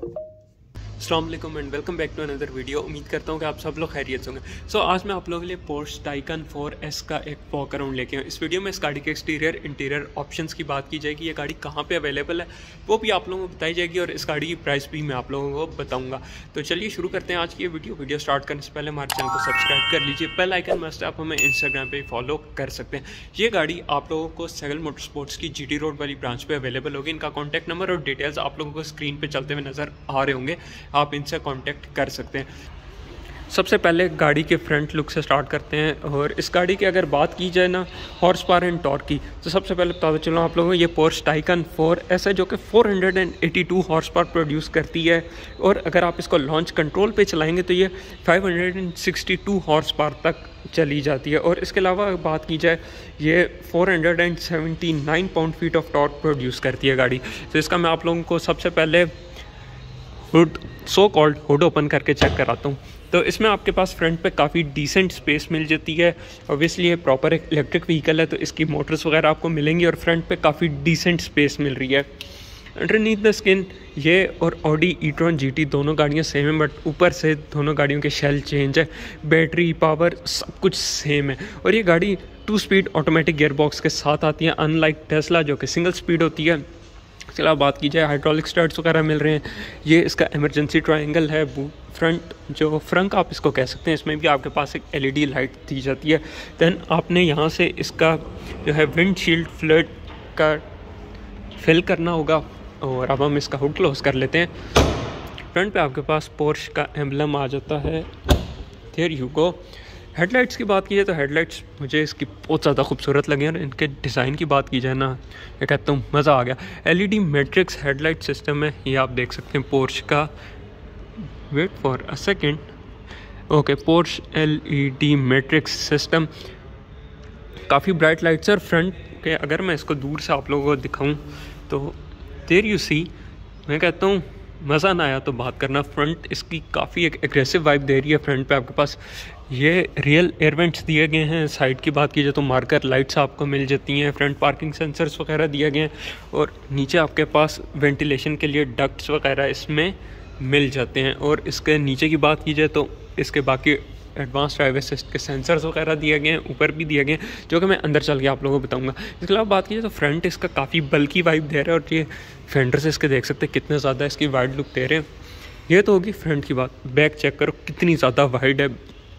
Thank you. अल्लाम and welcome back to another video उम्मीद करता हूँ कि आप सब लोग खैरियत होंगे सो so, आज मैं आप लोगों के लिए पोर्स टाइकन 4S का एक पॉक अराउंड लेके आऊँ इस वीडियो में इस गाड़ी के एक्सटीरियर इंटीरियर ऑप्शंस की बात की जाएगी ये गाड़ी कहाँ पे अवेलेबल है वो भी आप लोगों को बताई जाएगी और इस गाड़ी की प्राइस भी मैं आप लोगों को बताऊँगा तो चलिए शुरू करते हैं आज की ये वीडियो वीडियो स्टार्ट करने से पहले हमारे चैनल को सब्सक्राइब कर लीजिए बेल आइकन मस्ट आप हमें इंस्टाग्राम पर फॉलो कर सकते हैं ये गाड़ी आप लोगों को सेगल मोटर स्पोर्ट्स की जी रोड वाली ब्रांच पर अवेलेबल होगी इनका कॉन्टैक्ट नंबर और डिटेल्स आप लोगों को स्क्रीन पर चलते हुए नज़र आ रहे होंगे आप इनसे कॉन्टेक्ट कर सकते हैं सबसे पहले गाड़ी के फ्रंट लुक से स्टार्ट करते हैं और इस गाड़ी की अगर बात की जाए ना हॉर्स पावर एंड टॉर्क की तो सबसे पहले बताते चलो आप लोगों को ये पोर्स टाइकन फोर ऐसा जो कि 482 हॉर्स पावर प्रोड्यूस करती है और अगर आप इसको लॉन्च कंट्रोल पे चलाएंगे तो ये 562 हॉर्स पावर तक चली जाती है और इसके अलावा बात की जाए ये 479 pound feet of torque produce करती है गाड़ी तो इसका मैं आप लोगों को सबसे पहले सो कॉल्ड हुड ओपन करके चेक कराता हूँ तो इसमें आपके पास फ्रंट पे काफ़ी डिसेंट स्पेस मिल जाती है ऑब्वियसली ये प्रॉपर एक इलेक्ट्रिक व्हीकल है तो इसकी मोटर्स वगैरह आपको मिलेंगी और फ्रंट पे काफ़ी डिसेंट स्पेस मिल रही है अंडरनीथ द स्किन ये और ऑडी ईट्रॉन जी दोनों गाड़ियाँ सेम हैं बट ऊपर से दोनों गाड़ियों के शेल चेंज है बैटरी पावर सब कुछ सेम है और ये गाड़ी two speed automatic gearbox box के साथ आती है अनलाइक टेस्ला जो कि सिंगल स्पीड होती है इसके अलावा बात की जाए हाइड्रोलिक स्टड्स वगैरह मिल रहे हैं ये इसका एमरजेंसी ट्राइंगल है फ्रंट जो फ्रंक आप इसको कह सकते हैं इसमें भी आपके पास एक एलईडी लाइट दी जाती है दैन आपने यहाँ से इसका जो है विंडशील्ड फ्लड का फिल करना होगा और अब हम इसका हुड क्लोज कर लेते हैं फ्रंट पे आपके पास पोर्श का एम्बलम आ जाता है देर यू गो हेडलाइट्स की बात की जाए तो हेडलाइट्स मुझे इसकी बहुत ज़्यादा खूबसूरत लगी और इनके डिज़ाइन की बात की जाए ना मैं कहता हूँ मज़ा आ गया एलईडी मैट्रिक्स हेडलाइट सिस्टम है ये आप देख सकते हैं पोर्श का wait for a second okay Porsche L E D matrix system काफ़ी ब्राइट लाइट्स और फ्रंट के अगर मैं इसको दूर से आप लोगों को दिखाऊँ तो देर यू सी मैं कहता हूँ मज़ा ना आया तो बात करना फ्रंट इसकी काफ़ी एक एग्रेसिव वाइब दे रही है फ्रंट पे आपके पास ये रियल एयरवेंट्स दिए गए हैं साइड की बात की जाए तो मार्कर लाइट्स आपको मिल जाती हैं फ्रंट पार्किंग सेंसर्स वगैरह दिए गए हैं और नीचे आपके पास वेंटिलेशन के लिए डक्ट्स वगैरह इसमें मिल जाते हैं और इसके नीचे की बात की जाए तो इसके बाकी एडवांस ड्राइवर सिस्ट के सेंसर्स वगैरह दिए गए हैं ऊपर भी दिए गए हैं जो कि मैं अंदर चल के आप लोगों को बताऊंगा इसके अलावा बात की जाए तो फ्रंट इसका काफ़ी बल्कि वाइब दे रहा है और ये से इसके देख सकते हैं कितने ज़्यादा इसकी वाइड लुक दे रहे हैं ये तो होगी फ्रंट की बात बैक चेक करो कितनी ज़्यादा वाइड है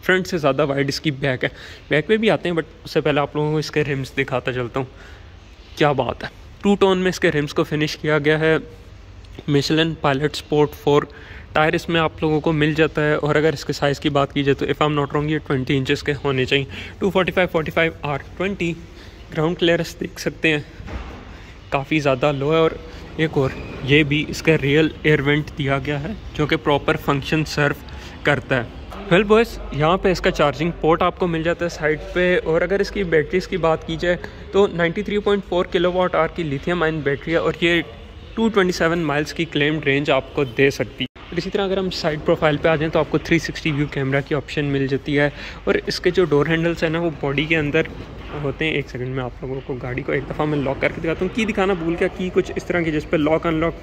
फ्रंट से ज़्यादा वाइड इसकी बैक है बैक में भी आते हैं बट उससे पहले आप लोगों को इसके रिम्स दिखाता चलता हूँ क्या बात है टू टोन में इसके रिम्स को फिनिश किया गया है Michelin pilot sport four tyre इसमें आप लोगों को मिल जाता है और अगर इसके साइज़ की बात की जाए तो इफ़ आम नॉट रॉन्ग ये ट्वेंटी इंचज़ के होने चाहिए two forty five forty five R twenty ground clearance देख सकते हैं काफ़ी ज़्यादा लो है और एक और ये भी इसका रियल एयरवेंट दिया गया है जो कि प्रॉपर फंक्शन सर्व करता है वेल बॉयस यहाँ पे इसका चार्जिंग पोर्ट आपको मिल जाता है साइड पे और अगर इसकी बैटरीज की बात की जाए तो 93.4 किलोवाट आर की लिथियम आयन बैटरी है और ये 227 माइल्स की क्लेम्ड रेंज आपको दे सकती है और इसी तरह अगर हम साइड प्रोफाइल पे आ जाएँ तो आपको 360 व्यू कैमरा की ऑप्शन मिल जाती है और इसके जो डोर हैंडल्स हैं ना वो बॉडी के अंदर होते हैं एक सेकेंड में आप लोगों को गाड़ी को एक दफ़ा मैं लॉक करके दिखाता हूँ की दिखाना भूल गया की कुछ इस तरह की जिस पर लॉक अनलॉक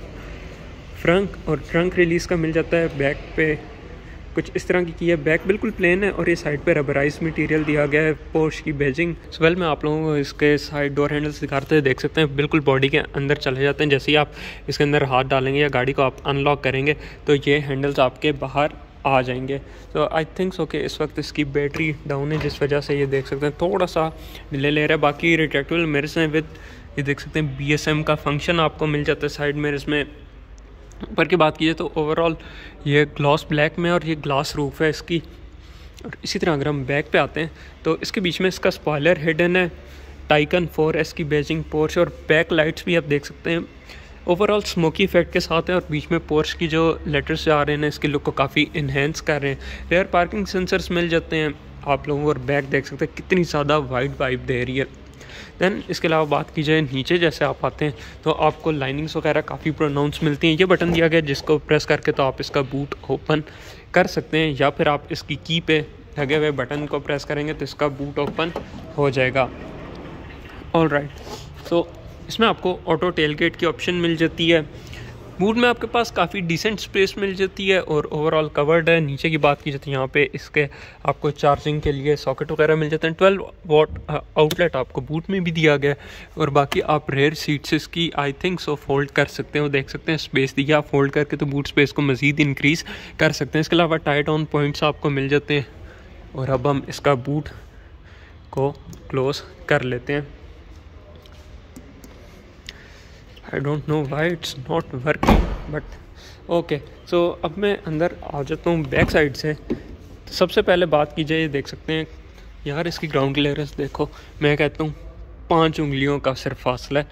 फ्रंक और ट्रंक रिलीज़ का मिल जाता है बैक पे कुछ इस तरह की की है बैक बिल्कुल प्लेन है और ये साइड पे रबराइज मटेरियल दिया गया है पोर्श की सो वेल में आप लोगों को इसके साइड डोर हैंडल्स दिखाते देख सकते हैं बिल्कुल बॉडी के अंदर चले जाते हैं जैसे ही आप इसके अंदर हाथ डालेंगे या गाड़ी को आप अनलॉक करेंगे तो ये हैंडल्स आपके बाहर आ जाएंगे तो आई थिंक सो के इस वक्त इसकी बैटरी डाउन है जिस वजह से ये देख सकते हैं थोड़ा सा डिले ले रहा है बाकी रिट्रैक्टेबल मेरे हैं विद ये देख सकते हैं बी का फंक्शन आपको मिल जाता है साइड मिरर्स में ऊपर की बात की जाए तो ओवरऑल ये ग्लास ब्लैक में और ये ग्लास रूफ है इसकी और इसी तरह अगर हम बैक पे आते हैं तो इसके बीच में इसका स्पॉयलर हिडन है टाइकन फोर एस की बेजिंग पोर्च और बैक लाइट्स भी आप देख सकते हैं ओवरऑल स्मोकी इफेक्ट के साथ है और बीच में पोर्च की जो लेटर्स आ रहे हैं इसके लुक को काफ़ी इन्हेंस कर रहे हैं रेयर पार्किंग सेंसर्स मिल जाते हैं आप लोगों और बैक देख सकते हैं कितनी ज़्यादा वाइड वाइब दे रही है दैन इसके अलावा बात की जाए नीचे जैसे आप आते हैं तो आपको लाइनिंग्स वगैरह काफ़ी प्रोनाउंस मिलती हैं ये बटन दिया गया जिसको प्रेस करके तो आप इसका बूट ओपन कर सकते हैं या फिर आप इसकी की पे लगे हुए बटन को प्रेस करेंगे तो इसका बूट ओपन हो जाएगा ऑल राइट सो इसमें आपको ऑटो टेल गेट की ऑप्शन मिल जाती है बूट में आपके पास काफ़ी डिसेंट स्पेस मिल जाती है और ओवरऑल कवर्ड है नीचे की बात की जाती है यहाँ पे इसके आपको चार्जिंग के लिए सॉकेट वगैरह मिल जाते हैं 12 वॉट आउटलेट आपको बूट में भी दिया गया है और बाकी आप रेयर सीट्स इसकी आई थिंक सो फोल्ड कर सकते हैं देख सकते हैं स्पेस दिया आप फोल्ड करके तो बूट स्पेस को मज़ीद इंक्रीज़ कर सकते हैं इसके अलावा टाइट ऑन पॉइंट्स आपको मिल जाते हैं और अब हम इसका बूट को क्लोज़ कर लेते हैं I don't know why it's not working but okay so अब मैं अंदर आ जाता हूँ बैक साइड से तो सबसे पहले बात की जाए ये देख सकते हैं यार इसकी ग्राउंड क्लियरेंस देखो मैं कहता हूँ पाँच उंगलियों का सिर्फ फासला है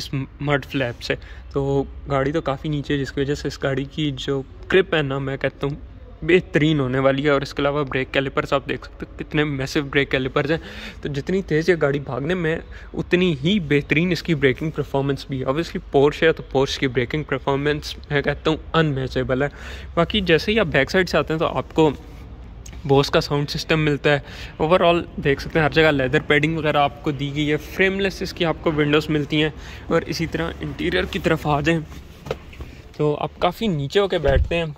इस मड फ्लैप से तो गाड़ी तो काफ़ी नीचे है जिसकी वजह से इस गाड़ी की जो क्रिप है ना मैं कहता हूँ बेहतरीन होने वाली है और इसके अलावा ब्रेक कैलिपर्स आप देख सकते हो कितने मैसिव ब्रेक कैलिपर्स हैं तो जितनी तेज़ ये गाड़ी भागने में उतनी ही बेहतरीन इसकी ब्रेकिंग परफॉर्मेंस भी है ऑब्वियसली पोर्श है तो पोर्श की ब्रेकिंग परफॉर्मेंस मैं कहता हूँ अनमेजेबल है बाकी जैसे ही आप बैक साइड से आते हैं तो आपको बोस का साउंड सिस्टम मिलता है ओवरऑल देख सकते हैं हर जगह लेदर पैडिंग वगैरह आपको दी गई है फ्रेमलेस इसकी आपको विंडोज़ मिलती हैं और इसी तरह इंटीरियर की तरफ आ जाएँ तो आप काफ़ी नीचे होके बैठते हैं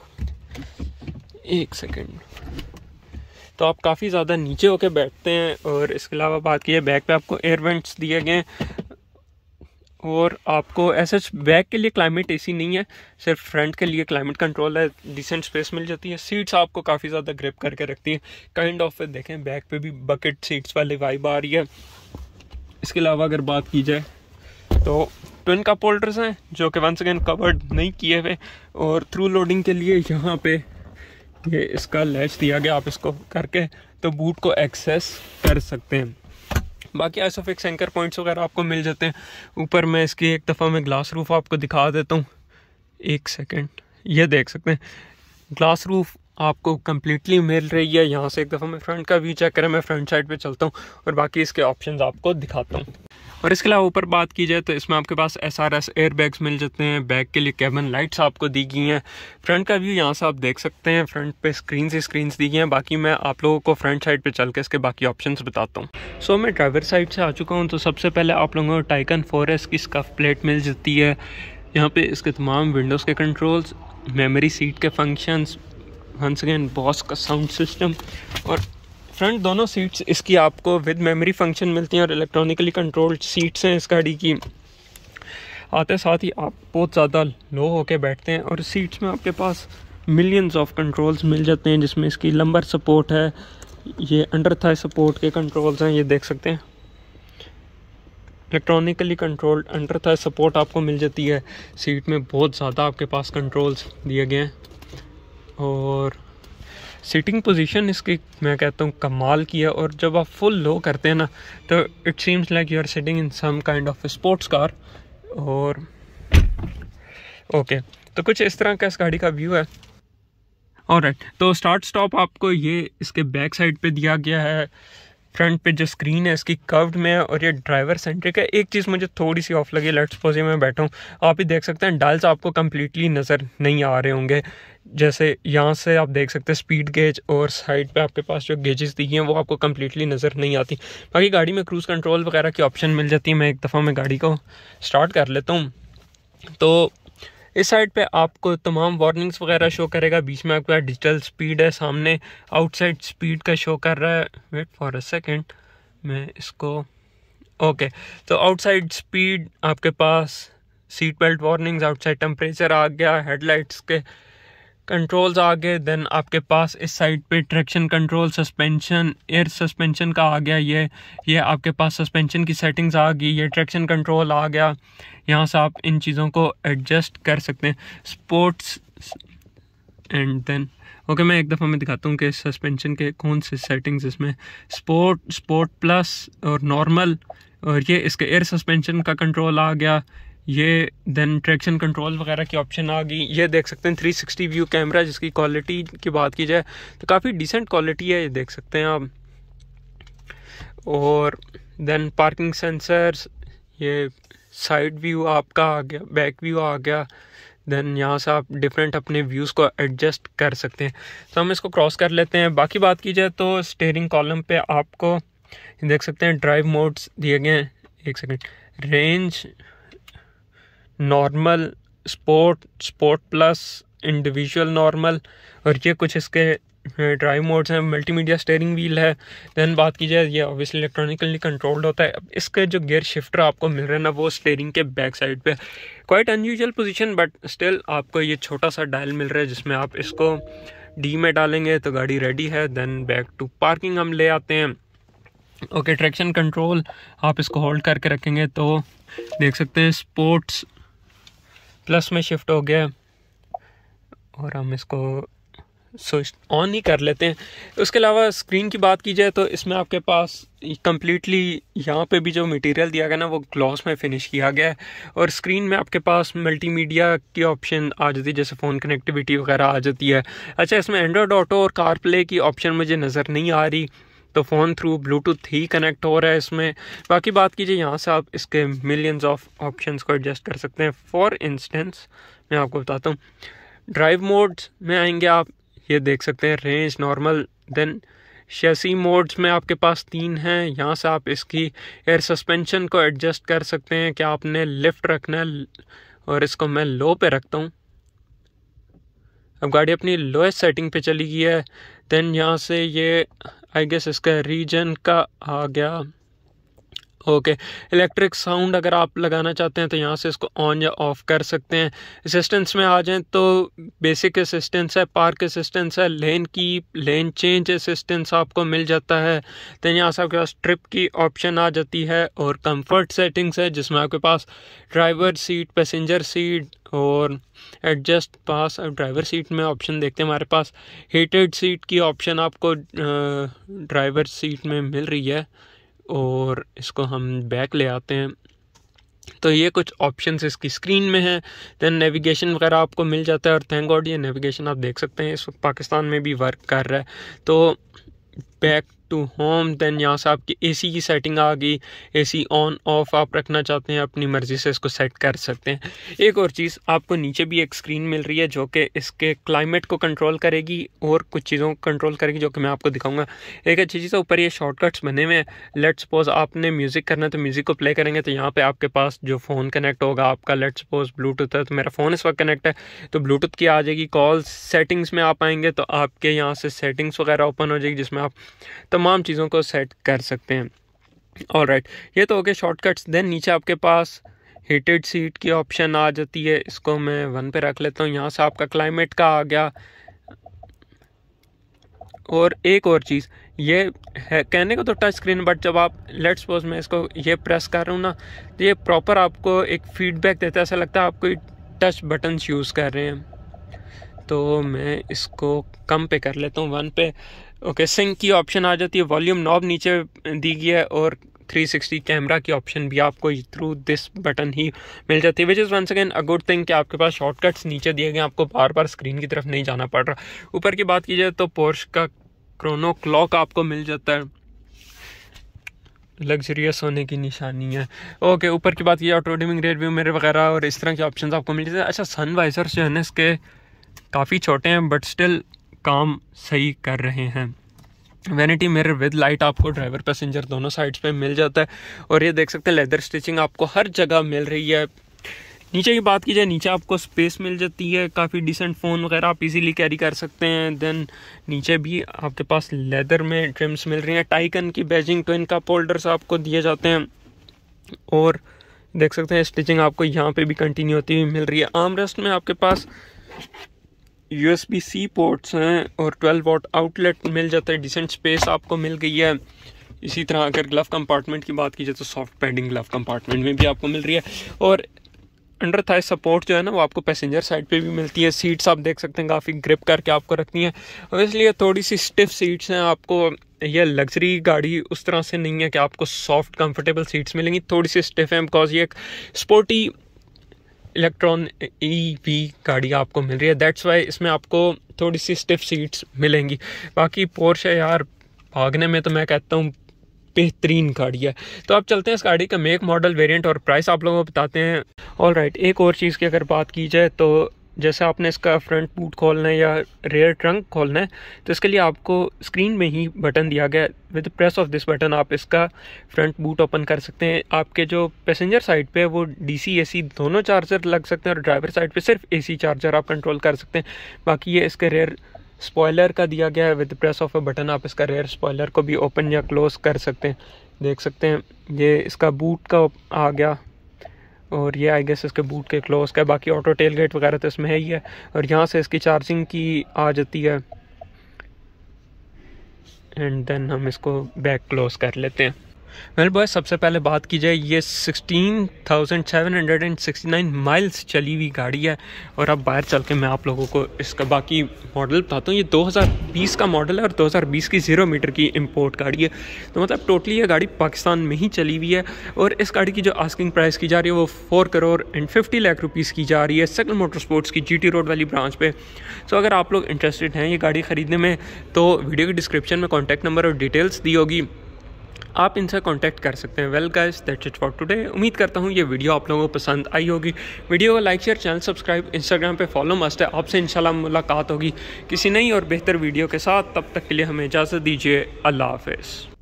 एक सेकेंड तो आप काफ़ी ज़्यादा नीचे होके बैठते हैं और इसके अलावा बात की है बैक पे आपको एयर वेंट्स दिए गए और आपको ऐसा बैक के लिए क्लाइमेट एसी नहीं है सिर्फ फ्रंट के लिए क्लाइमेट कंट्रोल है डिसेंट स्पेस मिल जाती है सीट्स आपको काफ़ी ज़्यादा ग्रिप करके रखती है काइंड ऑफ देखें बैक पे भी बकेट सीट्स वाली वाइब आ रही है इसके अलावा अगर बात की जाए तो ट्विन कप होल्डर्स हैं जो कि वंस अगेन कवर्ड नहीं किए हुए और थ्रू लोडिंग के लिए यहाँ पर ये इसका लैस दिया गया आप इसको करके तो बूट को एक्सेस कर सकते हैं बाकी ऐसा फिक्स एंकर पॉइंट्स वगैरह आपको मिल जाते हैं ऊपर मैं इसकी एक दफ़ा मैं ग्लास रूफ आपको दिखा देता हूँ एक सेकेंड ये देख सकते हैं ग्लास रूफ आपको कम्प्लीटली मिल रही है यहाँ से एक दफ़ा मैं फ्रंट का व्यू चेक करें मैं फ्रंट साइड पे चलता हूँ और बाकी इसके ऑप्शंस आपको दिखाता हूँ और इसके अलावा ऊपर बात की जाए तो इसमें आपके पास S R S air bags मिल जाते हैं बैग के लिए कैबन लाइट्स आपको दी गई हैं फ्रंट का व्यू यहाँ से आप देख सकते हैं फ्रंट पे स्क्रीन से स्क्रीन दी गई हैं बाकी मैं आप लोगों को फ्रंट साइड पर चल के इसके बाकी ऑप्शन बताता हूँ सो so, मैं ड्राइवर साइड से आ चुका हूँ तो सबसे पहले आप लोगों को टाइकन फोर की स्कफ प्लेट मिल जाती है यहाँ पर इसके तमाम विंडोज़ के कंट्रोल्स मेमरी सीट के फंक्शंस हंस अगेन बॉस का साउंड सिस्टम और फ्रंट दोनों सीट्स इसकी आपको विद मेमोरी फंक्शन मिलती हैं और इलेक्ट्रॉनिकली कंट्रोल्ड सीट्स हैं इस गाड़ी की आते साथ ही आप बहुत ज़्यादा लो होके बैठते हैं और सीट्स में आपके पास मिलियंस ऑफ कंट्रोल्स मिल जाते हैं जिसमें इसकी लंबर सपोर्ट है ये अंडर थाई सपोर्ट के कंट्रोल्स हैं ये देख सकते हैं electronically controlled under thigh support आपको मिल जाती है सीट में बहुत ज़्यादा आपके पास कंट्रोल्स दिए गए हैं और सिटिंग पोजीशन इसकी मैं कहता हूँ कमाल की है और जब आप फुल लो करते हैं ना तो it seems like you are sitting in some kind of sports car और ओके तो कुछ इस तरह का इस गाड़ी का व्यू है और राइट तो स्टार्ट स्टॉप आपको ये इसके बैक साइड पे दिया गया है फ्रंट पे जो स्क्रीन है इसकी कर्व्ड में है और ये ड्राइवर सेंट्रिक है एक चीज़ मुझे थोड़ी सी ऑफ लगी लेट्स पोजी में बैठा हूँ आप ही देख सकते हैं डाल्स आपको कम्प्लीटली नज़र नहीं आ रहे होंगे जैसे यहाँ से आप देख सकते हैं स्पीड गेज और साइड पे आपके पास जो गेजेस दी हैं वो आपको कम्प्लीटली नज़र नहीं आती बाकी गाड़ी में क्रूज़ कंट्रोल वगैरह की ऑप्शन मिल जाती है मैं एक दफ़ा मैं गाड़ी को स्टार्ट कर लेता हूँ तो इस साइड पे आपको तमाम वार्निंग्स वगैरह शो करेगा बीच में आपका डिजिटल स्पीड है सामने आउटसाइड स्पीड का शो कर रहा है वेट फॉर अ सेकेंड मैं इसको ओके तो आउटसाइड स्पीड आपके पास seat belt warnings outside temperature आ गया हेडलाइट्स के कंट्रोल्स आ गए देन आपके पास इस साइड पे traction control suspension air suspension का आ गया ये ये आपके पास सस्पेंशन की सेटिंग्स आ गई ये ट्रैक्शन कंट्रोल आ गया यहाँ से आप इन चीज़ों को एडजस्ट कर सकते हैं स्पोर्ट्स एंड देन ओके मैं एक दफ़ा मैं दिखाता हूँ कि सस्पेंशन के कौन से सेटिंग्स इसमें स्पोर्ट स्पोर्ट प्लस और नॉर्मल और ये इसके एयर सस्पेंशन का कंट्रोल आ गया ये देन ट्रैक्शन कंट्रोल वगैरह की ऑप्शन आ गई ये देख सकते हैं 360 व्यू कैमरा जिसकी क्वालिटी की बात की जाए तो काफ़ी डिसेंट क्वालिटी है ये देख सकते हैं आप और देन पार्किंग सेंसर्स ये साइड व्यू आपका आ गया बैक व्यू आ गया देन यहाँ से आप डिफरेंट अपने व्यूज़ को एडजस्ट कर सकते हैं तो हम इसको क्रॉस कर लेते हैं बाकी बात की जाए तो स्टेयरिंग कॉलम पे आपको देख सकते हैं ड्राइव मोड्स दिए गए हैं एक second range normal sport sport plus individual normal और ये कुछ इसके ड्राइव मोड्स हैं मल्टीमीडिया स्टेयरिंग व्हील है देन बात की जाए ये ऑब्वियसली इलेक्ट्रॉनिकली कंट्रोल्ड होता है अब इसके जो गियर शिफ्टर आपको मिल रहे हैं ना वो स्टेयरिंग के बैक साइड पे quite unusual position but still आपको ये छोटा सा डायल मिल रहा है जिसमें आप इसको डी में डालेंगे तो गाड़ी रेडी है देन बैक टू पार्किंग हम ले आते हैं ओके ट्रैक्शन कंट्रोल आप इसको होल्ड करके रखेंगे तो देख सकते हैं स्पोर्ट्स प्लस में शिफ्ट हो गया और हम इसको स्विच ऑन ही कर लेते हैं उसके अलावा स्क्रीन की बात की जाए तो इसमें आपके पास कम्प्लीटली यहाँ पे भी जो मटेरियल दिया गया ना वो ग्लॉस में फिनिश किया गया है और स्क्रीन में आपके पास मल्टीमीडिया की ऑप्शन आ जाती है जैसे फ़ोन कनेक्टिविटी वगैरह आ जाती है अच्छा इसमें एंड्रॉयड ऑटो और कार प्ले की ऑप्शन मुझे नज़र नहीं आ रही तो फ़ोन थ्रू ब्लूटूथ ही कनेक्ट हो रहा है इसमें बाकी बात कीजिए यहाँ से आप इसके मिलियंस ऑफ ऑप्शंस को एडजस्ट कर सकते हैं फॉर इंस्टेंस मैं आपको बताता हूँ ड्राइव मोड्स में आएंगे आप ये देख सकते हैं range normal then chassis modes में आपके पास तीन हैं यहाँ से आप इसकी एयर सस्पेंशन को एडजस्ट कर सकते हैं कि आपने लिफ्ट रखना है और इसको मैं लो पे रखता हूँ अब गाड़ी अपनी लोएस्ट सेटिंग पे चली गई है देन यहाँ से ये आई गेस इसका रीजन का आ गया ओके इलेक्ट्रिक साउंड अगर आप लगाना चाहते हैं तो यहाँ से इसको ऑन या ऑफ कर सकते हैं असिस्टेंस में आ जाएं तो बेसिक असिस्टेंस है पार्क असिस्टेंस है लेन की लेन चेंज असिस्टेंस आपको मिल जाता है तो यहाँ से आपके पास ट्रिप की ऑप्शन आ जाती है और कंफर्ट सेटिंग्स है जिसमें आपके पास ड्राइवर सीट पैसेंजर सीट और एडजस्ट पास ड्राइवर सीट में ऑप्शन देखते हैं हमारे पास हीटेड सीट की ऑप्शन आपको ड्राइवर सीट में मिल रही है और इसको हम बैक ले आते हैं तो ये कुछ ऑप्शंस इसकी स्क्रीन में हैं दैन नेविगेशन वगैरह आपको मिल जाता है और थैंक गॉड ये नेविगेशन आप देख सकते हैं इस वक्त पाकिस्तान में भी वर्क कर रहा है तो बैक टू होम देन यहाँ से आपकी ए की सेटिंग आ गई ए ऑन ऑफ आप रखना चाहते हैं अपनी मर्ज़ी से इसको सेट कर सकते हैं एक और चीज़ आपको नीचे भी एक स्क्रीन मिल रही है जो कि इसके क्लाइमेट को कंट्रोल करेगी और कुछ चीज़ों को कंट्रोल करेगी जो कि मैं आपको दिखाऊंगा एक अच्छी चीज़ है ऊपर ये शॉर्टकट्स बने हुए हैं लेट सपोज आपने म्यूज़िक करना है तो म्यूज़िक को प्ले करेंगे तो यहाँ पर आपके पास जो फ़ोन कनेक्ट होगा आपका लेट सपोज ब्लूटूथ है तो मेरा फ़ोन इस वक्त कनेक्ट है तो ब्लूटूथ की आ जाएगी कॉल सेटिंग्स में आप आएंगे तो आपके यहाँ से सेटिंग्स वगैरह ओपन हो जाएगी जिसमें आप तमाम चीज़ों को सेट कर सकते हैं और राइट right. ये तो हो गया शॉर्टकट्स देन नीचे आपके पास हीटेड सीट की ऑप्शन आ जाती है इसको मैं वन पे रख लेता हूँ यहाँ से आपका क्लाइमेट का आ गया और एक और चीज़ ये है कहने को तो टच स्क्रीन बट जब आप लेट्स सपोज मैं इसको ये प्रेस कर रहा हूँ ना तो ये प्रॉपर आपको एक फीडबैक देता है ऐसा लगता है आप कोई टच बटन्स यूज़ कर रहे हैं तो मैं इसको कम पे कर लेता हूँ वन पे ओके सिंक की ऑप्शन आ जाती है वॉल्यूम नॉब नीचे दी गई है और 360 कैमरा की ऑप्शन भी आपको थ्रू दिस बटन ही मिल जाती है which is once again a good thing कि आपके पास शॉर्टकट्स नीचे दिए गए आपको बार बार स्क्रीन की तरफ नहीं जाना पड़ रहा ऊपर की बात की जाए तो पोर्श का क्रोनो क्लॉक आपको मिल जाता है लग्जरियस होने की निशानी है ओके ऊपर की बात की जाए ऑटो डिमिंग रेट व्यू मेरे वगैरह और इस तरह के ऑप्शन आपको मिल जाते हैं अच्छा सन वाइजर्स जो है ना इसके काफ़ी छोटे हैं बट स्टिल काम सही कर रहे हैं वैनिटी मिरर विद लाइट आपको ड्राइवर पैसेंजर दोनों साइड्स पे मिल जाता है और ये देख सकते हैं लेदर स्टिचिंग आपको हर जगह मिल रही है नीचे की बात की जाए नीचे आपको स्पेस मिल जाती है काफ़ी डिसेंट फ़ोन वगैरह आप इजीली कैरी कर सकते हैं देन नीचे भी आपके पास लेदर में ट्रिम्स मिल रही हैं टाइकन की बैजिंग ट्विन इनका पोल्डर्स आपको दिए जाते हैं और देख सकते हैं स्टिचिंग आपको यहाँ पे भी कंटिन्यू होती हुई मिल रही है आर्म रेस्ट में आपके पास U S B C ports हैं और 12 वोट आउटलेट मिल जाता है डिसेंट स्पेस आपको मिल गई है इसी तरह अगर ग्लव कंपार्टमेंट की बात की जाए तो सॉफ्ट पैडिंग ग्लव कंपार्टमेंट में भी आपको मिल रही है और अंडर था सपोर्ट जो है ना वो आपको पैसेंजर साइड पे भी मिलती है सीट्स आप देख सकते हैं काफ़ी ग्रिप करके आपको रखनी है और इसलिए थोड़ी सी स्टिफ सीट्स हैं आपको यह लग्जरी गाड़ी उस तरह से नहीं है कि आपको सॉफ्ट कंफर्टेबल सीट्स मिलेंगी थोड़ी सी स्टिफ हैं बिकॉज ये एक स्पोर्टी इलेक्ट्रॉन ई वी गाड़ी आपको मिल रही है दैट्स वाई इसमें आपको थोड़ी सी स्टिफ सीट्स मिलेंगी बाकी पोर्श यार भागने में तो मैं कहता हूँ बेहतरीन गाड़ी है तो आप चलते हैं इस गाड़ी का मेक मॉडल वेरिएंट और प्राइस आप लोगों को बताते हैं ऑल राइट right, एक और चीज़ की अगर बात की जाए तो जैसे आपने इसका फ्रंट बूट खोलना है या रेयर ट्रंक खोलना है तो इसके लिए आपको स्क्रीन में ही बटन दिया गया with press of this button आप इसका फ्रंट बूट ओपन कर सकते हैं आपके जो पैसेंजर साइड पे वो डीसी एसी दोनों चार्जर लग सकते हैं और ड्राइवर साइड पे सिर्फ एसी चार्जर आप कंट्रोल कर सकते हैं बाकी ये इसके रेयर स्पॉयलर का दिया गया है with press of a button आप इसका रेयर स्पॉयलर को भी ओपन या क्लोज कर सकते हैं देख सकते हैं ये इसका बूट का आ गया और ये आई गेस इसके बूट के क्लोज का बाकी ऑटो टेल गेट वगैरह तो इसमें है ही है और यहाँ से इसकी चार्जिंग की आ जाती है एंड देन हम इसको बैक क्लोज कर लेते हैं वेल बॉय सबसे पहले बात की जाए ये 16,769 माइल्स चली हुई गाड़ी है और अब बाहर चल के मैं आप लोगों को इसका बाकी मॉडल बताता हूँ ये 2020 का मॉडल है और 2020 की ज़ीरो मीटर की इंपोर्ट गाड़ी है तो मतलब टोटली ये गाड़ी पाकिस्तान में ही चली हुई है और इस गाड़ी की जो आस्किंग प्राइस की जा रही है वो four crore and fifty lakh rupees की जा रही है सकल मोटर स्पोर्ट्स की जी रोड वाली ब्रांच पर सो अगर आप लोग इंटरेस्टेड हैं ये गाड़ी ख़रीदने में तो वीडियो के डिस्क्रिप्शन में कॉन्टैक्ट नंबर और डिटेल्स दी होगी आप इनसे कांटेक्ट कर सकते हैं well guys that's it for today उम्मीद करता हूँ ये वीडियो आप लोगों को पसंद आई होगी वीडियो को like share channel subscribe Instagram पे फॉलो मस्ट है आपसे इंशाल्लाह मुलाकात होगी किसी नई और बेहतर वीडियो के साथ तब तक के लिए हमें इजाज़त दीजिए अल्लाह हाफिज़